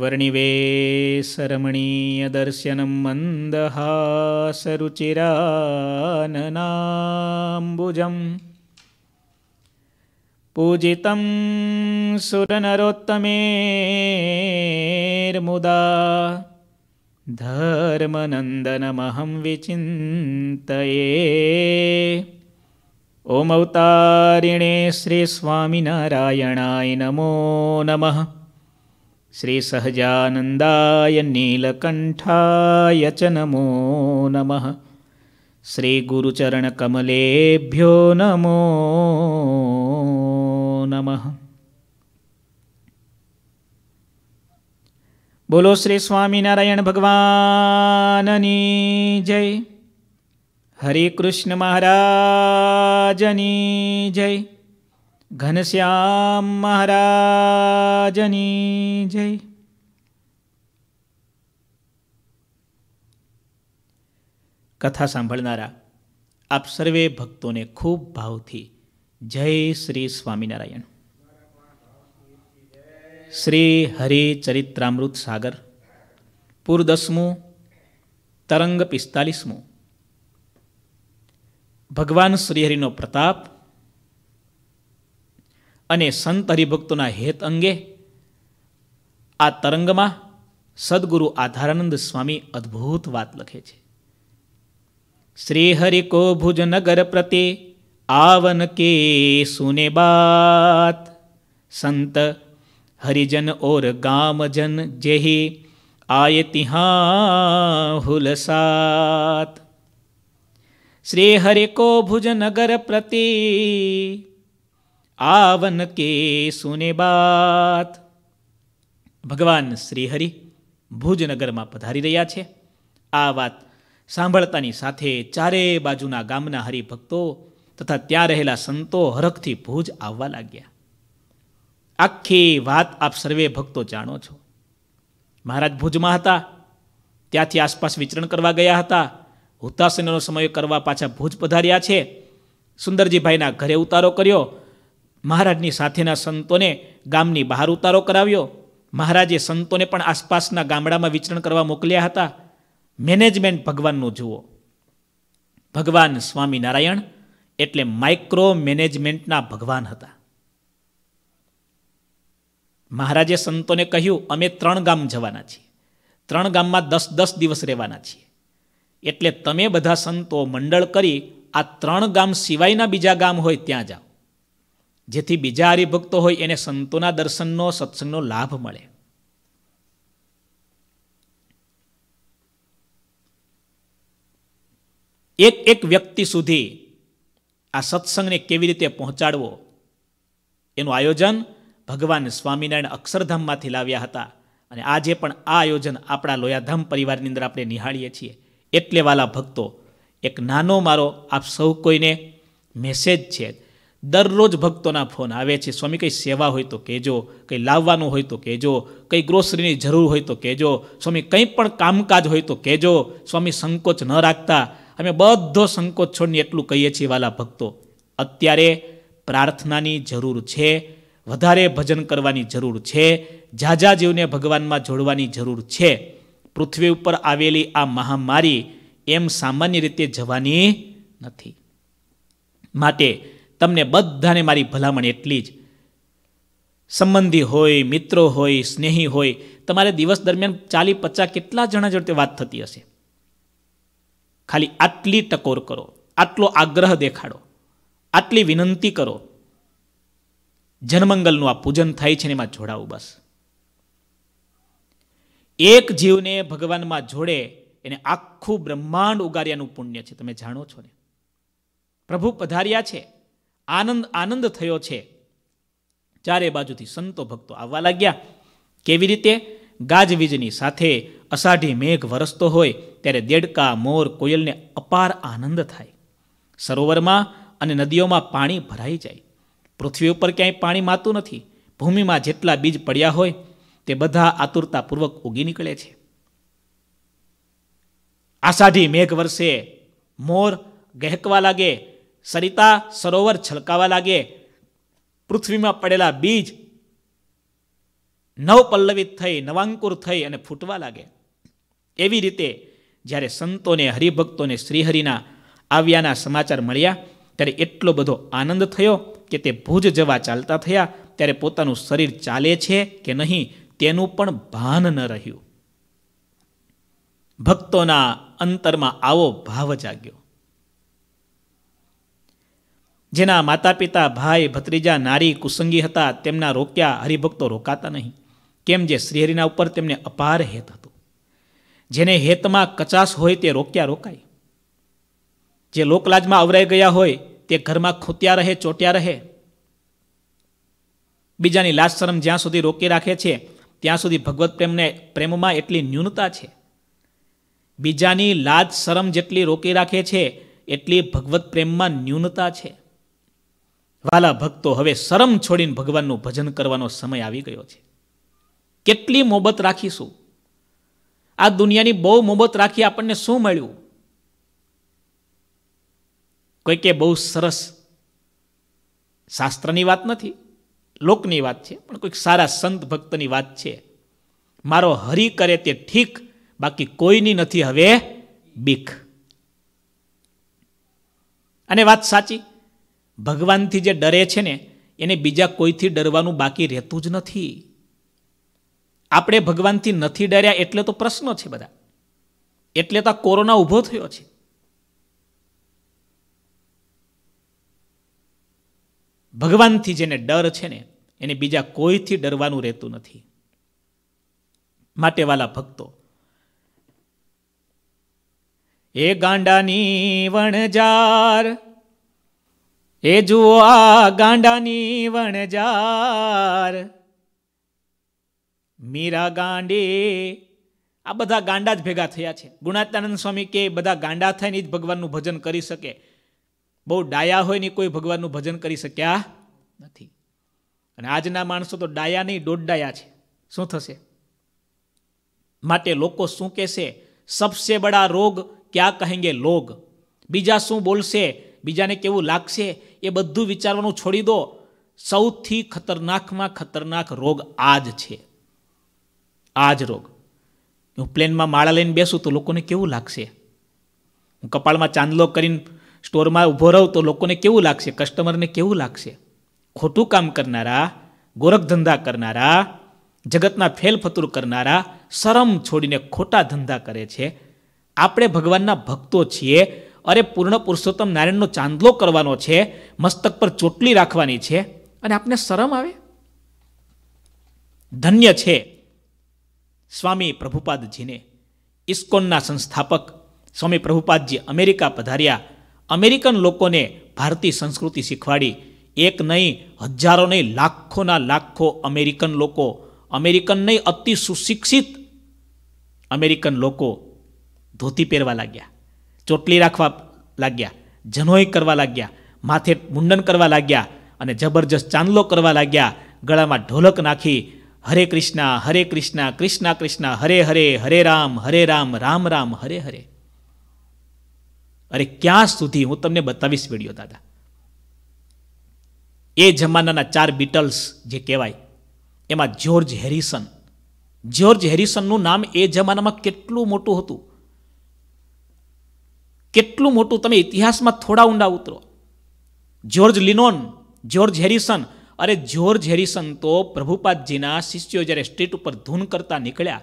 वर्णिवेसरमणीयदर्शनं मन्दहासरुचिराननाम्बुजं पूजितं सुरनरोत्तमेर्मुदा धर्मनन्दनमहं विचिन्तये ॐ अवतारिणे श्रीस्वामिनारायणाय नमो नमः શ્રી સહજાનંદાય નીલકંઠાય ચ નમો નમઃ શ્રી ગુરુચરણકમલેભ્યો નમો નમઃ બોલો શ્રી સ્વામિનારાયણ ભગવાનની જય હરે કૃષ્ણ મહારાજની જય ઘનશ્યામ મહારાજની જય કથા સાંભળનારા આપ સર્વે ભક્તોને ખૂબ ભાવથી જય શ્રી સ્વામિનારાયણ શ્રી હરિચરિત્રામૃત સાગર પૂરદસમું તરંગ પિસ્તાલીસમું ભગવાન શ્રીહરિનો પ્રતાપ અને સંત હરિભક્તોના હેત અંગે આ તરંગમાં સદગુરુ આધારાનંદ સ્વામી અદ્ભુત વાત લખે છે શ્રી હરિ કો ભુજનગર પ્રતિ આવન કે સુને બાત સંત હરિજન ઓર ગામજન જેહી આય તિહા હુલસાત શ્રી હરિ કો ભુજનગર પ્રતિ આવન કે સુને બાત ભગવાન શ્રીહરિ ભુજનગરમાં પધારી રહ્યા છે આ વાત સાંભળતાની સાથે ચારે બાજુના ગામના હરિભક્તો તથા ત્યાં રહેલા સંતો હરખથી ભુજ આવવા લાગ્યા આખી વાત આપ સર્વે ભક્તો જાણો છો મહારાજ ભુજમાં હતા ત્યાંથી આસપાસ વિચરણ કરવા ગયા હતા હુતાસનનો સમય કરવા પાછા ભુજ પધાર્યા છે સુંદરજીભાઈના ઘરે ઉતારો કર્યો મહારાજની સાથેના સંતોને ગામની બહાર ઉતારો કરાવ્યો મહારાજે સંતોને પણ આસપાસના ગામડામાં વિચરણ કરવા મોકલ્યા હતા મેનેજમેન્ટ ભગવાનનું જુઓ ભગવાન સ્વામિનારાયણ એટલે માઇક્રો મેનેજમેન્ટના ભગવાન હતા મહારાજે સંતોને કહ્યું અમે ત્રણ ગામ જવાના છીએ ત્રણ ગામમાં દસ દસ દિવસ રહેવાના છીએ એટલે તમે બધા સંતો મંડળ કરી આ ત્રણ ગામ સિવાયના બીજા ગામ હોય ત્યાં જાઓ જેથી બીજા હરિભક્તો હોય એને સંતોના દર્શનનો સત્સંગનો લાભ મળે એક એક વ્યક્તિ સુધી આ સત્સંગને કેવી રીતે પહોંચાડવો એનું આયોજન ભગવાન સ્વામિનારાયણ અક્ષરધામમાંથી લાવ્યા હતા અને આજે પણ આ આયોજન આપણા લોયાધામ પરિવારની અંદર આપણે નિહાળીએ છીએ એટલે વાલા ભક્તો એક નાનો મારો આપ સૌ કોઈને મેસેજ છે દરરોજ ભક્તોના ફોન આવે છે સ્વામી કંઈ સેવા હોય તો કહેજો કંઈ લાવવાનું હોય તો કહેજો કંઈ ગ્રોસરીની જરૂર હોય તો કહેજો સ્વામી કંઈ પણ કામકાજ હોય તો કહેજો સ્વામી સંકોચ ન રાખતા અમે બધો સંકોચ છોડીને એટલું કહીએ છીએ વાલા ભક્તો અત્યારે પ્રાર્થનાની જરૂર છે વધારે ભજન કરવાની જરૂર છે ઝાઝા જીવને ભગવાનમાં જોડવાની જરૂર છે પૃથ્વી ઉપર આવેલી આ મહામારી એમ સામાન્ય રીતે જવાની નથી માટે તમને બધાને મારી ભલામણ એટલી જ સંબંધી હોય મિત્રો હોય સ્નેહી હોય તમારે દિવસ દરમિયાન ચાલી પચાસ કેટલા જણા જોડે વાત થતી હશે ખાલી આટલી ટકોર કરો આટલો આગ્રહ દેખાડો આટલી વિનંતી કરો જનમંગલનું આ પૂજન થાય છે ને એમાં જોડાવું બસ એક જીવને ભગવાનમાં જોડે એને આખું બ્રહ્માંડ ઉગાર્યાનું પુણ્ય છે તમે જાણો છો ને પ્રભુ પધાર્યા છે આનંદ આનંદ થયો છે ચારે બાજુથી સંતો ભક્તો આવવા લાગ્યા કેવી રીતે ગાજવીજની સાથે અષાઢી મેઘ વરસતો હોય ત્યારે દેડકા મોર કોયલને અપાર આનંદ થાય સરોવરમાં અને નદીઓમાં પાણી ભરાઈ જાય પૃથ્વી ઉપર ક્યાંય પાણી માતું નથી ભૂમિમાં જેટલા બીજ પડ્યા હોય તે બધા આતુરતાપૂર્વક ઉગી નીકળે છે આષાઢી મેઘ વરસે મોર ગહેકવા લાગે સરિતા સરોવર છલકાવા લાગે પૃથ્વીમાં પડેલા બીજ નવપલ્લવિત થઈ નવાંકુર થઈ અને ફૂટવા લાગે એવી રીતે જ્યારે સંતોને હરિભક્તોને શ્રીહરિના આવ્યાના સમાચાર મળ્યા ત્યારે એટલો બધો આનંદ થયો કે તે ભુજ જવા ચાલતા થયા ત્યારે પોતાનું શરીર ચાલે છે કે નહીં તેનું પણ ભાન ન રહ્યું ભક્તોના અંતરમાં આવો ભાવ જાગ્યો જેના માતા પિતા ભાઈ ભત્રીજા નારી કુસંગી હતા તેમના રોક્યા હરિભક્તો રોકાતા નહીં કેમ જે શ્રીહરિના ઉપર તેમને અપાર હેત હતો જેને હેતમાં કચાશ હોય તે રોક્યા રોકાય જે લોકલાજમાં અવરાઈ ગયા હોય તે ઘરમાં ખૂત્યા રહે ચોટ્યા રહે બીજાની લાજ શરમ જ્યાં સુધી રોકી રાખે છે ત્યાં સુધી ભગવત પ્રેમને પ્રેમમાં એટલી ન્યૂનતા છે બીજાની લાજ શરમ જેટલી રોકી રાખે છે એટલી ભગવત પ્રેમમાં ન્યૂનતા છે વાલા ભક્તો હવે શરમ છોડીને ભગવાનનું ભજન કરવાનો સમય આવી ગયો છે કેટલી મોબત રાખીશું આ દુનિયાની બહુ મોબત રાખી આપણને શું મળ્યું કોઈકે બહુ સરસ શાસ્ત્રની વાત નથી લોકની વાત છે પણ કોઈક સારા સંત ભક્તની વાત છે મારો હરિ કરે તે ઠીક બાકી કોઈની નથી હવે બીખ અને વાત સાચી ભગવાનથી જે ડરે છે ને એને બીજા કોઈથી ડરવાનું બાકી રહેતું જ નથી આપણે ભગવાનથી નથી ડર્યા એટલે તો પ્રશ્નો છે બધા એટલે તો કોરોના ઊભો થયો છે ભગવાનથી જેને ડર છે ને એને બીજા કોઈથી ડરવાનું રહેતું નથી માટે વાલા ભક્તો એ ગાંડાની વણજાર એ જુઓ આ ગાંડાની વણજાર મીરા ગાંડે આ બધા ગાંડા જ ભેગા થયા છે ગુણાત્માનંદ સ્વામી કે બધા ગાંડા થઈને જ ભગવાનનું ભજન કરી શકે બહુ ડાયા હોય ને કોઈ ભગવાનનું ભજન કરી શક્યા નથી અને આજના માણસો તો ડાયા નહીં દોડડાયા છે શું થશે માટે લોકો શું કહેશે સબસે બડા રોગ ક્યાં કહેંગે લોગ બીજા શું બોલશે બીજાને કેવું લાગશે એ બધું વિચારવાનું છોડી દો સૌથી ખતરનાકમાં ખતરનાક રોગ આ જ છે આ જ રોગ હું પ્લેનમાં માળા લઈને બેસું તો લોકોને કેવું લાગશે હું કપાળમાં ચાંદલો કરીને સ્ટોરમાં ઊભો રહું તો લોકોને કેવું લાગશે કસ્ટમરને કેવું લાગશે ખોટું કામ કરનારા ગોરખ ધંધા કરનારા જગતના ફેલફતુર કરનારા શરમ છોડીને ખોટા ધંધા કરે છે આપણે ભગવાનના ભક્તો છીએ અરે પૂર્ણ પુરુષોત્તમ નારાયણનો ચાંદલો કરવાનો છે મસ્તક પર ચોટલી રાખવાની છે અને આપને શરમ આવે ધન્ય છે સ્વામી પ્રભુપાદજીને ઇસ્કોનના સંસ્થાપક સ્વામી પ્રભુપાદજી અમેરિકા પધાર્યા અમેરિકન લોકોને ભારતીય સંસ્કૃતિ શીખવાડી એક નહીં હજારો નહીં લાખોના લાખો અમેરિકન લોકો અમેરિકન નહીં અતિ સુશિક્ષિત અમેરિકન લોકો ધોતી પહેરવા લાગ્યા ચોટલી રાખવા લાગ્યા જનોય કરવા લાગ્યા માથે મુંડન કરવા લાગ્યા અને જબરજસ્ત ચાંદલો કરવા લાગ્યા ગળામાં ઢોલક નાખી હરે કૃષ્ણ હરે કૃષ્ણ કૃષ્ણ કૃષ્ણ હરે હરે હરે રામ હરે રામ રામ રામ હરે હરે અરે ક્યાં સુધી હું તમને બતાવીશ વિડીયો દાદા એ જમાનાના ચાર બીટલ્સ જે કહેવાય એમાં જ્યોર્જ હેરિસન જ્યોર્જ હેરિસનનું નામ એ જમાનામાં કેટલું મોટું હતું કેટલું મોટું તમે ઇતિહાસમાં થોડા ઊંડા ઉતરો જ્યોર્જ લિનોન જ્યોર્જ હેરિસન અરે જ્યોર્જ હેરિસન તો પ્રભુપાદજીના શિષ્યો જ્યારે સ્ટ્રીટ ઉપર ધૂન કરતા નીકળ્યા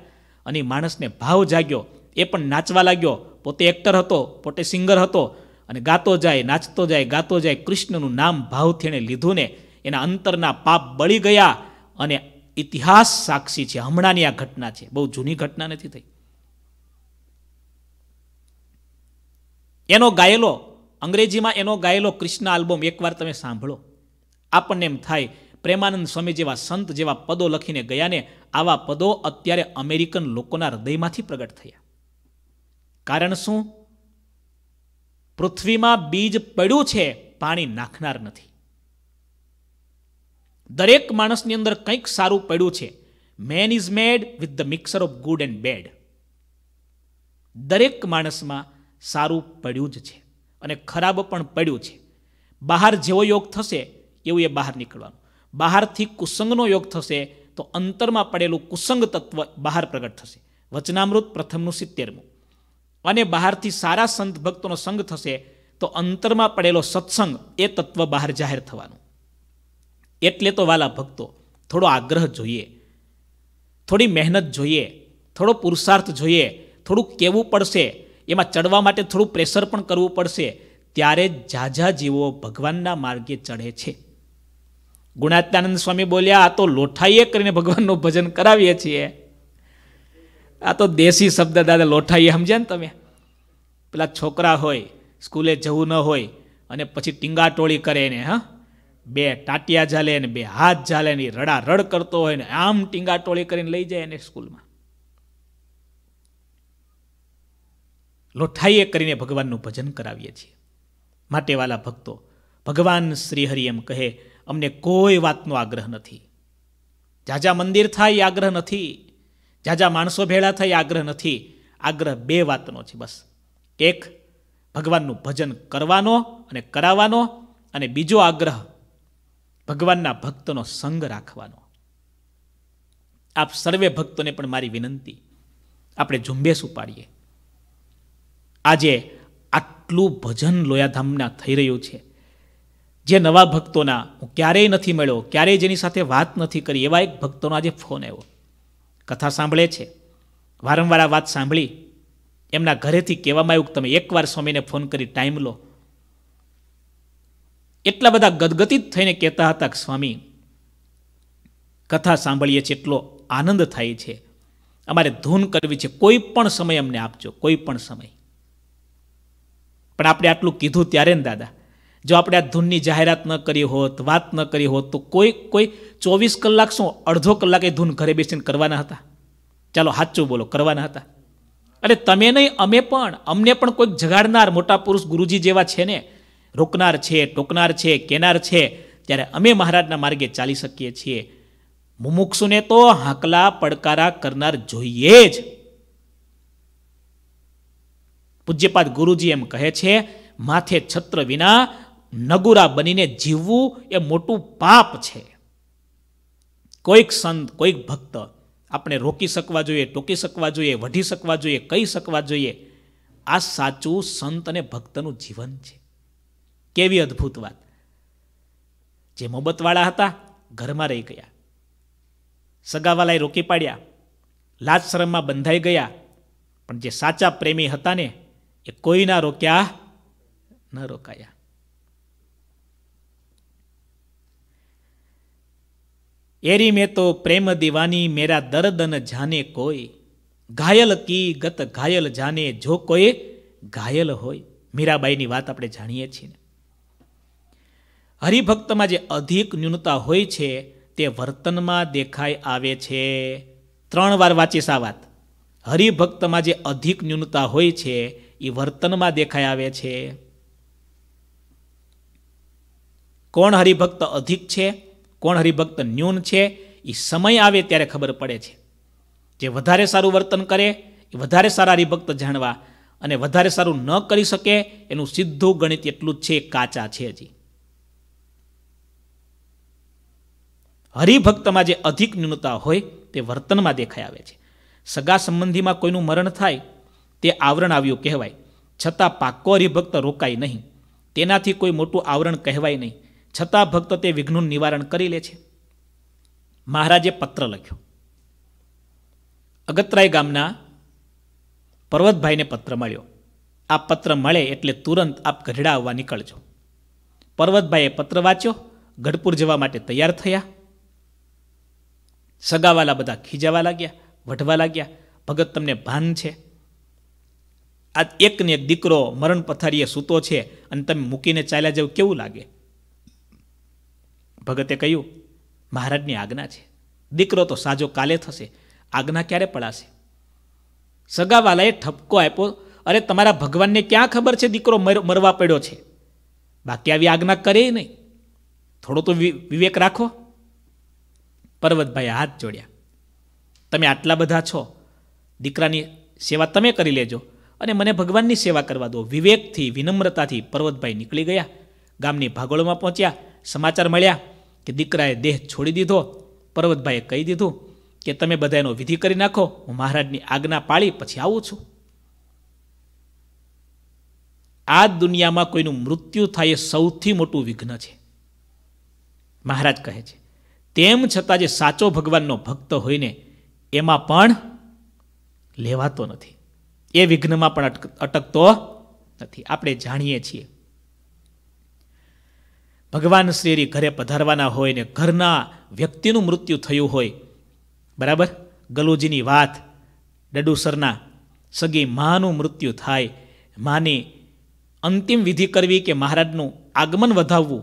અને માણસને ભાવ જાગ્યો એ પણ નાચવા લાગ્યો પોતે એક્ટર હતો પોતે સિંગર હતો અને ગાતો જાય નાચતો જાય ગાતો જાય કૃષ્ણનું નામ ભાવથી એણે લીધું ને એના અંતરના પાપ બળી ગયા અને ઇતિહાસ સાક્ષી છે હમણાંની આ ઘટના છે બહુ જૂની ઘટના નથી થઈ એનો ગાયેલો અંગ્રેજીમાં એનો ગાયેલો કૃષ્ણ આલ્બમ એકવાર તમે સાંભળો આપણને એમ થાય પ્રેમાનંદ સ્વામી જેવા સંત જેવા પદો લખીને ગયાને આવા પદો અત્યારે અમેરિકન લોકોના હૃદયમાંથી પ્રગટ થયા કારણ શું પૃથ્વીમાં બીજ પડ્યું છે પાણી નાખનાર નથી દરેક માણસની અંદર કંઈક સારું પડ્યું છે man is made with the mixer of good and bad દરેક માણસમાં સારું પડ્યું જ છે અને ખરાબ પણ પડ્યું છે બહાર જેવો યોગ થશે એવું એ બહાર નીકળવાનું બહારથી કુસંગનો યોગ થશે તો અંતરમાં પડેલું કુસંગ તત્વ બહાર પ્રગટ થશે વચનામૃત પ્રથમનું સિત્તેરમું અને બહારથી સારા સંત ભક્તોનો સંગ થશે તો અંતરમાં પડેલો સત્સંગ એ તત્વ બહાર જાહેર થવાનું એટલે તો વાલા ભક્તો થોડો આગ્રહ જોઈએ થોડી મહેનત જોઈએ થોડો પુરુષાર્થ જોઈએ થોડું કહેવું પડશે એમાં ચડવા માટે થોડું પ્રેશર પણ કરવું પડશે ત્યારે ઝાઝા જીવો ભગવાનના માર્ગે ચડે છે ગુણાત્યાનંદ સ્વામી બોલ્યા આ તો લોઠાઈએ કરીને ભગવાનનું ભજન કરાવીએ છીએ આ તો દેશી શબ્દ દાદા લોઠાઈએ સમજે ને તમે પેલા છોકરા હોય સ્કૂલે જવું ન હોય અને પછી ટીંગાટોળી કરે ને હા બે ટાટિયા ઝાલે ને બે હાથ ઝાલે ને રડા રડ કરતો હોય ને આમ ટીંગાટોળી કરીને લઈ જાય એને સ્કૂલમાં લોઠાઈએ કરીને ભગવાનનું ભજન કરાવીએ છીએ માટેવાલા ભક્તો ભગવાન શ્રીહરિ એમ કહે અમને કોઈ વાતનો આગ્રહ નથી જાજા મંદિર થાય આગ્રહ નથી જાજા માણસો ભેળા થાય આગ્રહ નથી આગ્રહ બે વાતનો છે બસ એક ભગવાનનું ભજન કરવાનો અને કરાવવાનો અને બીજો આગ્રહ ભગવાનના ભક્તનો સંગ રાખવાનો આપ સર્વે ભક્તોને પણ મારી વિનંતી આપણે ઝુંબેશ ઉપાડીએ આજે આટલું ભજન લોયાધામના થઈ રહ્યું છે જે નવા ભક્તોના હું ક્યારેય નથી મળ્યો ક્યારેય જેની સાથે વાત નથી કરી એવા એક ભક્તોનો આજે ફોન આવ્યો કથા સાંભળે છે વારંવાર આ વાત સાંભળી એમના ઘરેથી કહેવામાં આવ્યું કે તમે એકવાર સ્વામીને ફોન કરી ટાઈમ લો એટલા બધા ગદગદિત થઈને કહેતા હતા કે સ્વામી કથા સાંભળીએ છીએ એટલો આનંદ થાય છે અમારે ધૂન કરવી છે કોઈ પણ સમય અમને આપજો કોઈ પણ સમય પણ આપણે આટલું કીધું ત્યારે ને દાદા જો આપણે આ ધૂનની જાહેરાત ન કરી હોત વાત ન કરી હોત તો કોઈ કોઈ ચોવીસ કલાક શું અડધો કલાકે ધૂન ઘરે બેસીને કરવાના હતા ચાલો સાચું બોલો કરવાના હતા અને તમે નહીં અમે પણ અમને પણ કોઈક જગાડનાર મોટા પુરુષ ગુરુજી જેવા છે ને રોકનાર છે ટોકનાર છે કેનાર છે ત્યારે અમે મહારાજના માર્ગે ચાલી શકીએ છીએ મુમુક્ષુને તો હાંકલા પડકારા કરનાર જોઈએ જ પૂજ્યપાદ ગુરુજી એમ કહે છે માથે છત્ર વિના નગુરા બનીને જીવવું એ મોટું પાપ છે કોઈક સંત કોઈક ભક્ત આપણે રોકી શકવા જોઈએ ટોકી શકવા જોઈએ વઢી શકવા જોઈએ કહી શકવા જોઈએ આ સાચું સંત અને ભક્તનું જીવન છે કેવી અદ્ભુત વાત જે મોબતવાળા હતા ઘરમાં રહી ગયા સગાવાલાએ રોકી પાડ્યા લાજ શરમમાં બંધાઈ ગયા પણ જે સાચા પ્રેમી હતા ને એ કોઈના રોક્યા ન રોકાયા એરી મેં તો પ્રેમ દિવાની મેરા દર્દન જાને કોઈ ઘાયલ કી ગત ઘાયલ જાને જો કોઈ ઘાયલ હોય મીરાબાઈની વાત આપણે જાણીએ છીએ હરિભક્તમાં જે અધિક ન્યૂનતા હોય છે તે વર્તનમાં દેખાઈ આવે છે ત્રણ વાર વાંચીશ આ વાત હરિભક્તમાં જે અધિક ન્યૂનતા હોય છે એ વર્તનમાં દેખાઈ આવે છે કોણ હરિભક્ત અધિક છે કોણ હરિભક્ત ન્યૂન છે એ સમય આવે ત્યારે ખબર પડે છે જે વધારે સારું વર્તન કરે એ વધારે સારા હરિભક્ત જાણવા અને વધારે સારું ન કરી શકે એનું સીધું ગણિત એટલું જ છે કાચા છે હજી હરિભક્તમાં જે અધિક ન્યૂનતા હોય તે વર્તનમાં દેખાઈ આવે છે સગા સંબંધીમાં કોઈનું મરણ થાય તે આવરણ આવ્યું કહેવાય છતાં પાક્કો હરિભક્ત રોકાય નહીં તેનાથી કોઈ મોટું આવરણ કહેવાય નહીં છતાં ભક્ત તે વિઘ્નનું નિવારણ કરી લે છે મહારાજે પત્ર લખ્યો અગત્રાય ગામના પર્વતભાઈને પત્ર મળ્યો આ પત્ર મળે એટલે તુરંત આપ ગઢડા આવવા નીકળજો પર્વતભાઈએ પત્ર વાંચ્યો ગઢપુર જવા માટે તૈયાર થયા સગાવાલા બધા ખીજાવા લાગ્યા વઢવા લાગ્યા ભગત તમને ભાન છે આ એક ને એક દીકરો મરણ પથારીએ સૂતો છે અને તમે મૂકીને ચાલ્યા જાવ કેવું લાગે ભગતે કહ્યું મહારાજની આજ્ઞા છે દીકરો તો સાજો કાલે થશે આજ્ઞા ક્યારે પડાશે સગાવાલાએ ઠપકો આપ્યો અરે તમારા ભગવાનને ક્યાં ખબર છે દીકરો મરવા પડ્યો છે બાકી આવી આજ્ઞા કરે નહીં થોડો તો વિવેક રાખો પર્વતભાઈ હાથ જોડ્યા તમે આટલા બધા છો દીકરાની સેવા તમે કરી લેજો અને મને ભગવાનની સેવા કરવા દો વિવેકથી વિનમ્રતાથી પર્વતભાઈ નીકળી ગયા ગામની ભાગોળમાં પહોંચ્યા સમાચાર મળ્યા કે દીકરાએ દેહ છોડી દીધો પર્વતભાઈએ કહી દીધું કે તમે બધા એનો વિધિ કરી નાખો હું મહારાજની આજ્ઞા પાળી પછી આવું છું આ દુનિયામાં કોઈનું મૃત્યુ થાય એ સૌથી મોટું વિઘ્ન છે મહારાજ કહે છે તેમ છતાં જે સાચો ભગવાનનો ભક્ત હોઈને એમાં પણ લેવાતો નથી એ વિઘ્નમાં પણ અટકતો નથી આપણે જાણીએ છીએ ભગવાન શ્રીરી ઘરે પધારવાના હોય ને ઘરના વ્યક્તિનું મૃત્યુ થયું હોય બરાબર ગલુજીની વાત ડડુસરના સગી માનું મૃત્યુ થાય માની અંતિમ વિધિ કરવી કે મહારાજનું આગમન વધાવવું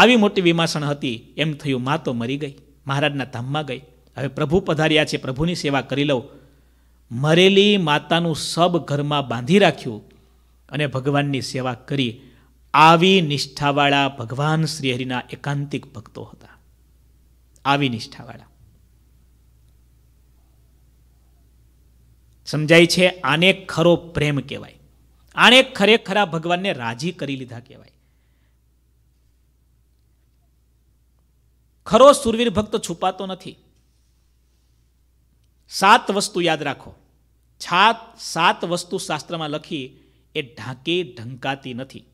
આવી મોટી વિમાસણ હતી એમ થયું મા તો મરી ગઈ મહારાજના ધામમાં ગઈ હવે પ્રભુ પધાર્યા છે પ્રભુની સેવા કરી લઉં મરેલી માતાનું સબ ઘરમાં બાંધી રાખ્યું અને ભગવાનની સેવા કરી આવી નિષ્ઠાવાળા ભગવાન શ્રીહરિના એકાંતિક ભક્તો હતા આવી નિષ્ઠાવાળા સમજાય છે આને ખરો પ્રેમ કહેવાય આણે ખરેખરા ભગવાનને રાજી કરી લીધા કહેવાય ખરો સુરવીર ભક્ત છુપાતો નથી સાત વસ્તુ યાદ રાખો છાત સાત વસ્તુ શાસ્ત્રમાં લખી એ ઢાંકે ઢંકાતી નથી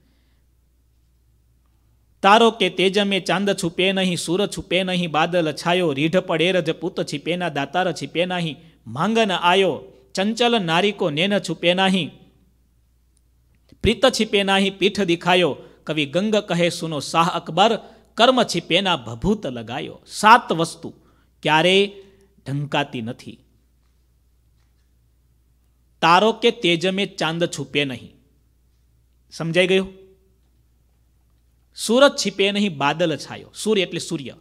તારો કે તેજમે ચાંદ છુપે નહીં સૂર છુપે નહીં બાદલ છાયો રીઢ પડે રજ પૂત છીપે ના દાતાર છીપે નહીં માંગન આયો ચંચલ નારિકો નેન છુપે નહીં પ્રીત છીપે નહીં પીઠ દિખાયો કવિ ગંગ કહે સુનો શાહ અકબર કર્મ છીપેના ભભૂત લગાયો સાત વસ્તુ ક્યારેય ઢંકાતી નથી તારો કે તેજમે ચાંદ છુપે નહીં સમજાઈ ગયું સૂરજ છીપે નહીં બાદલ છાયો સૂર્ય એટલે સૂર્ય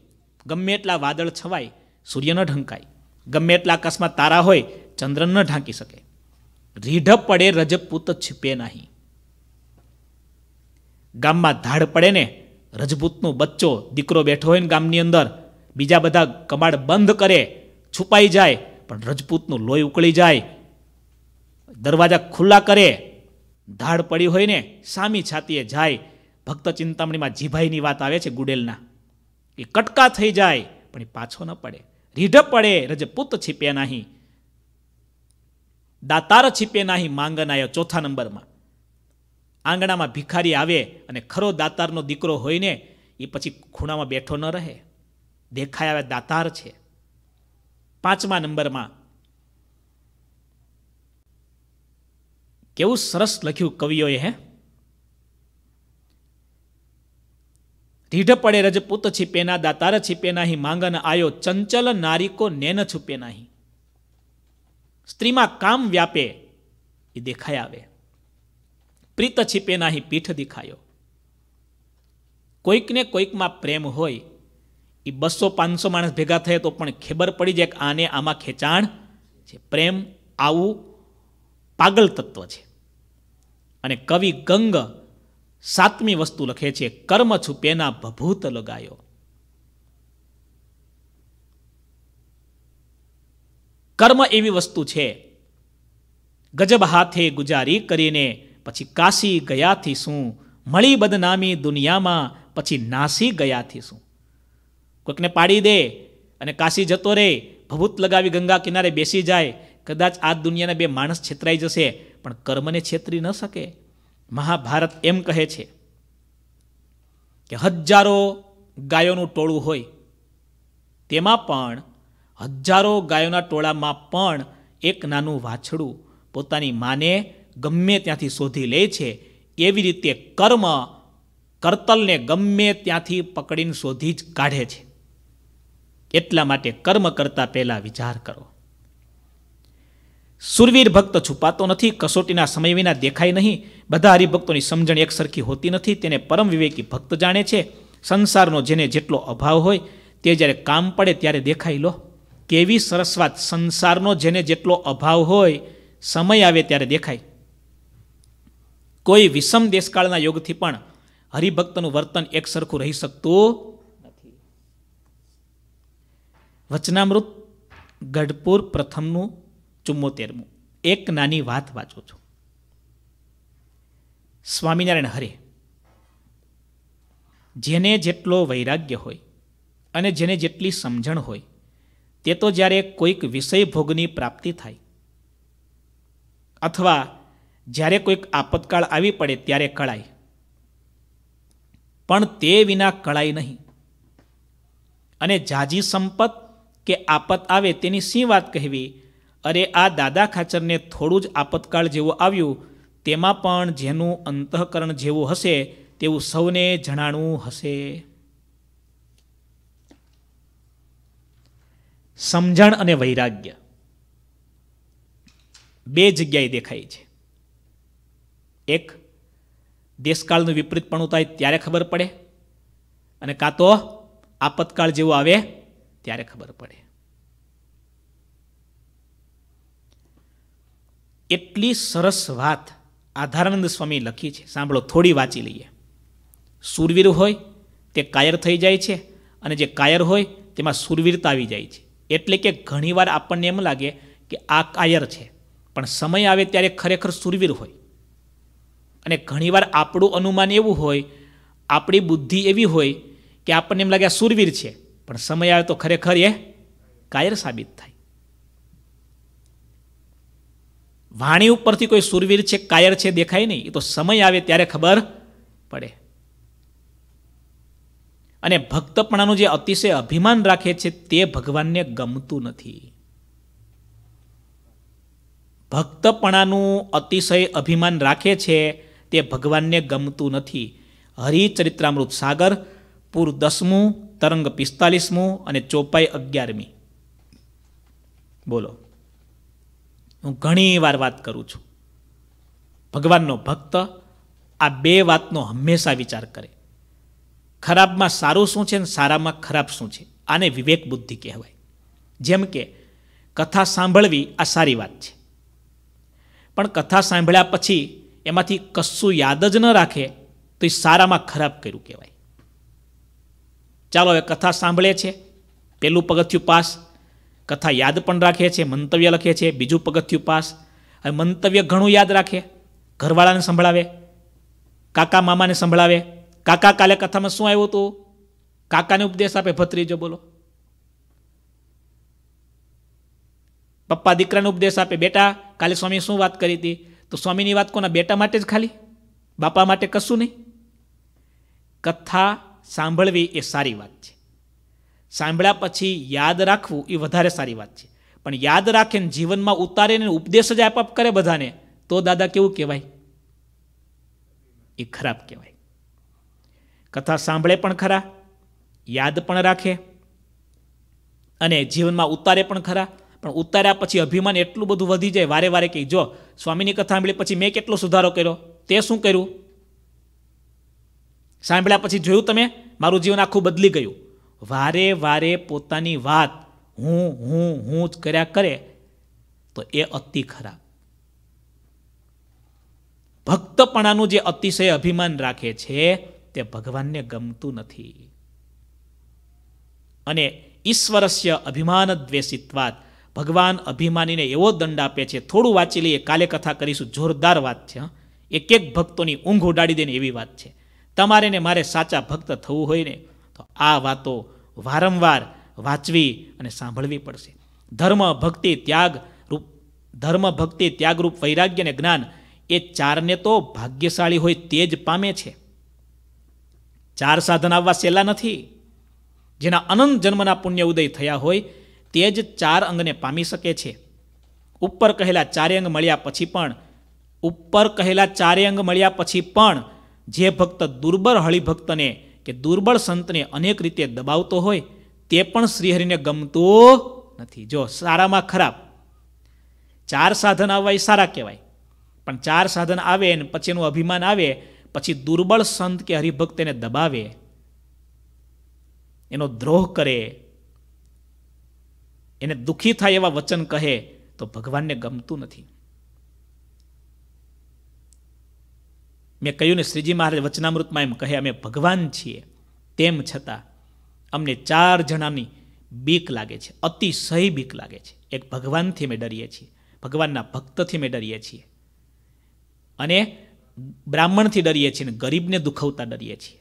ગમે એટલા વાદળ છવાય સૂર્ય ન ઢંકાય ગમે એટલા આકાશમાં તારા હોય ચંદ્ર ન ઢાંકી શકે રીઢ પડે રજપૂત છીપે નહીં ગામમાં ધાડ પડે ને રજપૂતનો બચ્ચો દીકરો બેઠો હોય ને ગામની અંદર બીજા બધા કમાડ બંધ કરે છુપાઈ જાય પણ રજપૂતનું લોહી ઉકળી જાય દરવાજા ખુલ્લા કરે ધાડ પડી હોય ને સામી છાતીએ જાય ભક્ત ચિંતામણીમાં જીભાઈની વાત આવે છે ગુડેલના એ કટકા થઈ જાય પણ એ પાછો ન પડે રીઢ પડે રજપૂત છીપે નહીં દાતાર છીપે નહીં માંગન આવ્યો ચોથા નંબરમાં આંગણામાં ભિખારી આવે અને ખરો દાતારનો દીકરો હોય ને એ પછી ખૂણામાં બેઠો ન રહે દેખાય આવે દાતાર છે પાંચમા નંબરમાં કેવું સરસ લખ્યું કવિઓએ હે રીઢ પડે રજપૂત છીપે ના દાતાર છીપે નાહી માંગન આયો ચંચલ નારીકો નેન છુપે નાહી સ્ત્રીમાં કામ વ્યાપે એ દેખાય આવે પ્રીત છીપે નાહી પીઠ દેખાયો કોઈકને કોઈકમાં પ્રેમ હોય એ બસો પાંચસો માણસ ભેગા થયા તો પણ ખબર પડી જાય કે આને આમાં ખેંચાણ છે પ્રેમ આવું પાગલ તત્વ છે અને કવિ ગંગ સાતમી વસ્તુ લખે છે કર્મ છુપેના ભભૂત લગાયો કર્મ એવી વસ્તુ છે ગજબ હાથે ગુજારી કરીને પછી કાશી ગયાથી શું મળી બદનામી દુનિયામાં પછી નાસી ગયાથી શું કોઈકને પાડી દે અને કાશી જતો રહે ભભૂત લગાવી ગંગા કિનારે બેસી જાય કદાચ આ દુનિયાના બે માણસ છેતરાઈ જશે પણ કર્મને છેતરી ન શકે મહાભારત એમ કહે છે કે હજારો ગાયોનું ટોળું હોય તેમાં પણ હજારો ગાયોના ટોળામાં પણ એક નાનું વાછડું પોતાની માને ગમે ત્યાંથી શોધી લે છે એવી રીતે કર્મ કરતલને ગમે ત્યાંથી પકડીને શોધી જ કાઢે છે એટલા માટે કર્મ કરતાં પહેલાં વિચાર કરો સુરવીર ભક્ત છુપાતો નથી કસોટીના સમય વિના દેખાય નહીં બધા હરિભક્તોની સમજણ એક સરખી હોતી નથી તેને પરમ વિવેકી ભક્ત જાણે છે સંસારનો જેને જેટલો અભાવ હોય તે જ્યારે કામ પડે ત્યારે દેખાઈ લો કેવી સરસ વાત સંસારનો જેને જેટલો અભાવ હોય સમય આવે ત્યારે દેખાય કોઈ વિષમ દેશકાળના યોગથી પણ હરિભક્તનું વર્તન એક સરખું રહી શકતું નથી વચનામૃત ગઢપુર પ્રથમનું ચુમ્મોતેરમું એક નાની વાત વાંચું છું સ્વામિનારાયણ હરે જેને જેટલો વૈરાગ્ય હોય અને જેને જેટલી સમજણ હોય તે તો જ્યારે કોઈક વિષય ભોગની પ્રાપ્તિ થાય અથવા જ્યારે કોઈક આપતકાળ આવી પડે ત્યારે કળાય પણ તે વિના કળાય નહીં અને જાજી સંપત કે આપત આવે તેની શી વાત કહેવી અરે આ દાદા ખાચરને થોડું જ આપતકાળ જેવું આવ્યું તેમાં પણ જેનું અંતઃકરણ જેવું હશે તેવું સૌને જણાણું હશે સમજણ અને વૈરાગ્ય બે જગ્યાએ દેખાય છે એક દેશકાળનું વિપરીતપણું થાય ત્યારે ખબર પડે અને કાં તો આપતકાળ જેવું આવે ત્યારે ખબર પડે એટલી સરસ વાત આધારાનંદ સ્વામી લખી છે સાંભળો થોડી વાંચી લઈએ સુરવીર હોય તે કાયર થઈ જાય છે અને જે કાયર હોય તેમાં સુરવીરતા આવી જાય છે એટલે કે ઘણીવાર આપણને એમ લાગે કે આ કાયર છે પણ સમય આવે ત્યારે ખરેખર સુરવીર હોય અને ઘણીવાર આપણું અનુમાન એવું હોય આપણી બુદ્ધિ એવી હોય કે આપણને એમ લાગે આ સુરવીર છે પણ સમય આવે તો ખરેખર એ કાયર સાબિત થાય વાણી ઉપરથી કોઈ સુરવીર છે કાયર છે દેખાય નહીં એ તો સમય આવે ત્યારે ખબર પડે અને ભક્તપણાનું જે અતિશય અભિમાન રાખે છે તે ભગવાનને ગમતું નથી ભક્તપણાનું અતિશય અભિમાન રાખે છે તે ભગવાનને ગમતું નથી હરિચરિત્રામૃત સાગર પૂર દસમું તરંગ પિસ્તાલીસમું અને ચોપાઈ અગિયારમી બોલો હું ઘણી વાર વાત કરું છું ભગવાનનો ભક્ત આ બે વાતનો હંમેશા વિચાર કરે ખરાબમાં સારું શું છે અને સારામાં ખરાબ શું છે આને વિવેક બુદ્ધિ કહેવાય જેમ કે કથા સાંભળવી આ સારી વાત છે પણ કથા સાંભળ્યા પછી એમાંથી કશું યાદ જ ન રાખે તો એ સારામાં ખરાબ કર્યું કહેવાય ચાલો હવે કથા સાંભળે છે પહેલું પગથિયું પાસ કથા યાદ પણ રાખે છે મંતવ્ય લખે છે બીજું પગથિયું ઉપાસ હવે મંતવ્ય ઘણું યાદ રાખે ઘરવાળાને સંભળાવે કાકા મામાને સંભળાવે કાકા કાલે કથામાં શું આવ્યું હતું કાકાને ઉપદેશ આપે ભત્રીજો બોલો પપ્પા દીકરાને ઉપદેશ આપે બેટા કાલે સ્વામી શું વાત કરી હતી તો સ્વામીની વાત કોના બેટા માટે જ ખાલી બાપા માટે કશું નહીં કથા સાંભળવી એ સારી વાત છે સાંભળ્યા પછી યાદ રાખવું એ વધારે સારી વાત છે પણ યાદ રાખીને જીવનમાં ઉતારીને ઉપદેશ જ આપ કરે બધાને તો દાદા કેવું કહેવાય એ ખરાબ કહેવાય કથા સાંભળે પણ ખરા યાદ પણ રાખે અને જીવનમાં ઉતારે પણ ખરા પણ ઉતાર્યા પછી અભિમાન એટલું બધું વધી જાય વારે વારે કે જો સ્વામીની કથા સાંભળી પછી મેં કેટલો સુધારો કર્યો તે શું કર્યું સાંભળ્યા પછી જોયું તમે મારું જીવન આખું બદલી ગયું વારે વારે પોતાની વાત હું હું હું જ કર્યા કરે તો એ અતિ ખરાબ ભક્તપણાનું જે અતિશય અભિમાન રાખે છે તે ભગવાનને ગમતું નથી અને ઈશ્વરસ્ય અભિમાન દ્વેષિત્વાત ભગવાન અભિમાનીને એવો દંડ આપે છે થોડું વાંચી લઈએ કાલે કથા કરીશું જોરદાર વાત છે એક એક ભક્તોની ઊંઘ ઉડાડી દેને એવી વાત છે તમારે ને મારે સાચા ભક્ત થવું હોય ને તો આ વાતો વારંવાર વાંચવી અને સાંભળવી પડશે ધર્મ ભક્તિ ત્યાગ રૂપ ધર્મ ભક્તિ ત્યાગરૂપ વૈરાગ્ય અને જ્ઞાન એ ચારને તો ભાગ્યશાળી હોય તે જ પામે છે ચાર સાધન આવવા સહેલા નથી જેના અનંત જન્મના પુણ્ય ઉદય થયા હોય તે જ ચાર અંગને પામી શકે છે ઉપર કહેલા ચારે અંગ મળ્યા પછી પણ ઉપર કહેલા ચારે અંગ મળ્યા પછી પણ જે ભક્ત દુર્બળ હળિભક્તને કે દુર્બળ સંતને અનેક રીતે દબાવતો હોય તે પણ શ્રીહરિને ગમતું નથી જો સારામાં ખરાબ ચાર સાધન આવવા એ સારા કહેવાય પણ ચાર સાધન આવે ને પછી એનું અભિમાન આવે પછી દુર્બળ સંત કે હરિભક્ત એને દબાવે એનો દ્રોહ કરે એને દુઃખી થાય એવા વચન કહે તો ભગવાનને ગમતું નથી મેં કહ્યું ને શ્રીજી મહારાજ વચનામૃતમાં એમ કહે અમે ભગવાન છીએ તેમ છતાં અમને ચાર જણાની બીક લાગે છે અતિશય બીક લાગે છે એક ભગવાનથી અમે ડરીએ છીએ ભગવાનના ભક્તથી અમે ડરીએ છીએ અને બ્રાહ્મણથી ડરીએ છીએ અને ગરીબને દુખવતા ડરીએ છીએ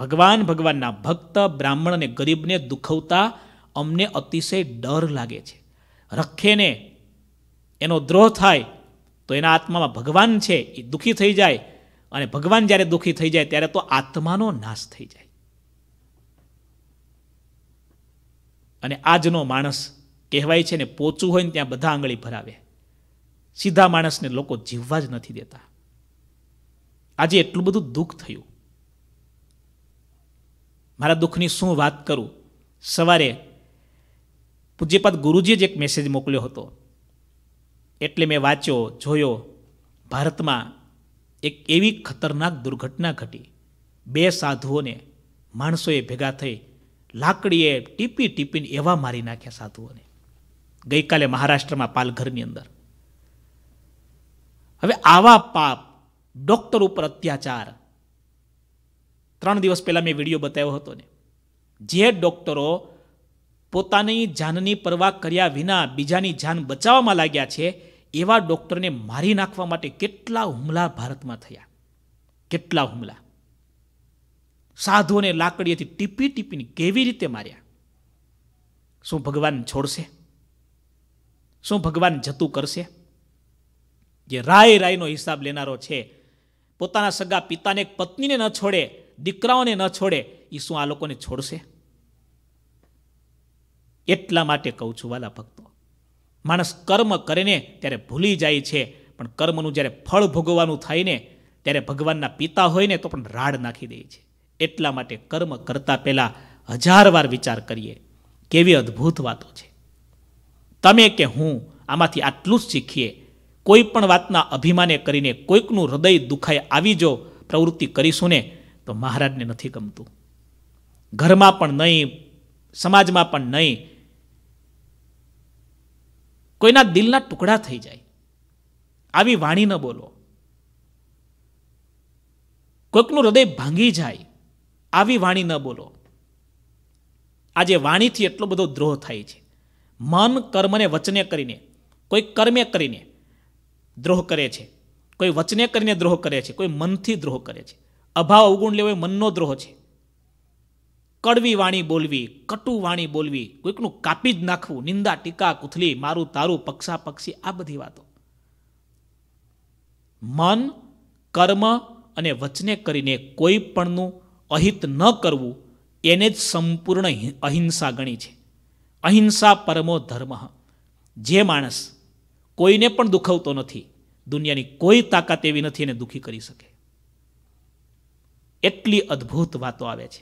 ભગવાન ભગવાનના ભક્ત બ્રાહ્મણ અને ગરીબને દુખવતા અમને અતિશય ડર લાગે છે રખેને એનો દ્રોહ થાય તો એના આત્મામાં ભગવાન છે એ દુઃખી થઈ જાય અને ભગવાન જ્યારે દુઃખી થઈ જાય ત્યારે તો આત્માનો નાશ થઈ જાય અને આજનો માણસ કહેવાય છે ને પોચું હોય ને ત્યાં બધા આંગળી ભરાવે સીધા માણસને લોકો જીવવા જ નથી દેતા આજે એટલું બધું દુઃખ થયું મારા દુઃખની શું વાત કરું સવારે પૂજ્યપાદ ગુરુજીએ જ એક મેસેજ મોકલ્યો હતો એટલે મેં વાંચ્યો જોયો ભારતમાં એક એવી ખતરનાક દુર્ઘટના ઘટી બે સાધુઓને માણસોએ ભેગા થઈ લાકડીએ ટીપી ટીપીને એવા મારી નાખ્યા સાધુઓને ગઈકાલે મહારાષ્ટ્રમાં પાલઘરની અંદર હવે આવા પાપ ડૉક્ટર ઉપર અત્યાચાર ત્રણ દિવસ પહેલાં મેં વિડીયો બતાવ્યો હતો ને જે ડોક્ટરો પોતાની જાનની પરવા કર્યા વિના બીજાની જાન બચાવવામાં લાગ્યા છે એવા ડૉક્ટરને મારી નાખવા માટે કેટલા હુમલા ભારતમાં થયા કેટલા હુમલા સાધુઓને લાકડીએથી ટીપી ટીપીને કેવી રીતે માર્યા શું ભગવાન છોડશે શું ભગવાન જતું કરશે જે રાય રાયનો હિસાબ લેનારો છે પોતાના સગા પિતાને પત્નીને ન છોડે દીકરાઓને ન છોડે એ શું આ લોકોને છોડશે એટલા માટે કહું છું વાલા ભક્તો માણસ કર્મ કરે ને ત્યારે ભૂલી જાય છે પણ કર્મનું જ્યારે ફળ ભોગવવાનું થાય ને ત્યારે ભગવાનના પિતા હોય ને તો પણ રાડ નાખી દે છે એટલા માટે કર્મ કરતા પહેલાં હજાર વાર વિચાર કરીએ કેવી અદ્ભુત વાતો છે તમે કે હું આમાંથી આટલું જ શીખીએ કોઈ પણ વાતના અભિમાને કરીને કોઈકનું હૃદય દુખાય આવી જો પ્રવૃત્તિ કરીશું ને તો મહારાજને નથી ગમતું ઘરમાં પણ નહીં સમાજમાં પણ નહીં કોઈના દિલના ટુકડા થઈ જાય આવી વાણી ન બોલો કોઈકનું હૃદય ભાંગી જાય આવી વાણી ન બોલો આજે વાણીથી એટલો બધો દ્રોહ થાય છે મન કર્મને વચને કરીને કોઈ કર્મે કરીને દ્રોહ કરે છે કોઈ વચને કરીને દ્રોહ કરે છે કોઈ મનથી દ્રોહ કરે છે અભાવ અવગુણ લેવો એ મનનો દ્રોહ છે કડવી વાણી બોલવી કટુ વાણી બોલવી કોઈકનું કાપી જ નાખવું નિંદા ટીકા કુથલી મારું તારું પક્ષા પક્ષી આ બધી વાતો મન કર્મ અને વચને કરીને કોઈ પણનું અહિત ન કરવું એને જ સંપૂર્ણ અહિંસા ગણી છે અહિંસા પરમો ધર્મ જે માણસ કોઈને પણ દુખવતો નથી દુનિયાની કોઈ તાકાત એવી નથી એને દુઃખી કરી શકે એટલી અદ્ભુત વાતો આવે છે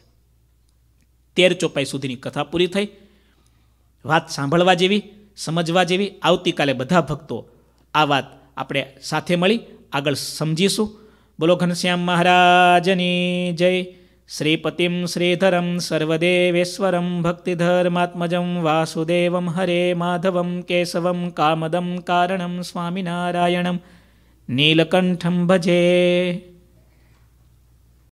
તેર ચોપાઈ સુધીની કથા પૂરી થઈ વાત સાંભળવા જેવી સમજવા જેવી આવતીકાલે બધા ભક્તો આ વાત આપણે સાથે મળી આગળ સમજીશું બોલો ઘનશ્યામ મહારાજની જય શ્રીપતિમ શ્રીધરમ સર્વદેવેશ્વરમ ભક્તિધર્માત્મજમ વાસુદેવમ હરે માધવમ કેશવમ કામદમ કારણમ સ્વામિનારાયણમ નીલકંઠમ ભજે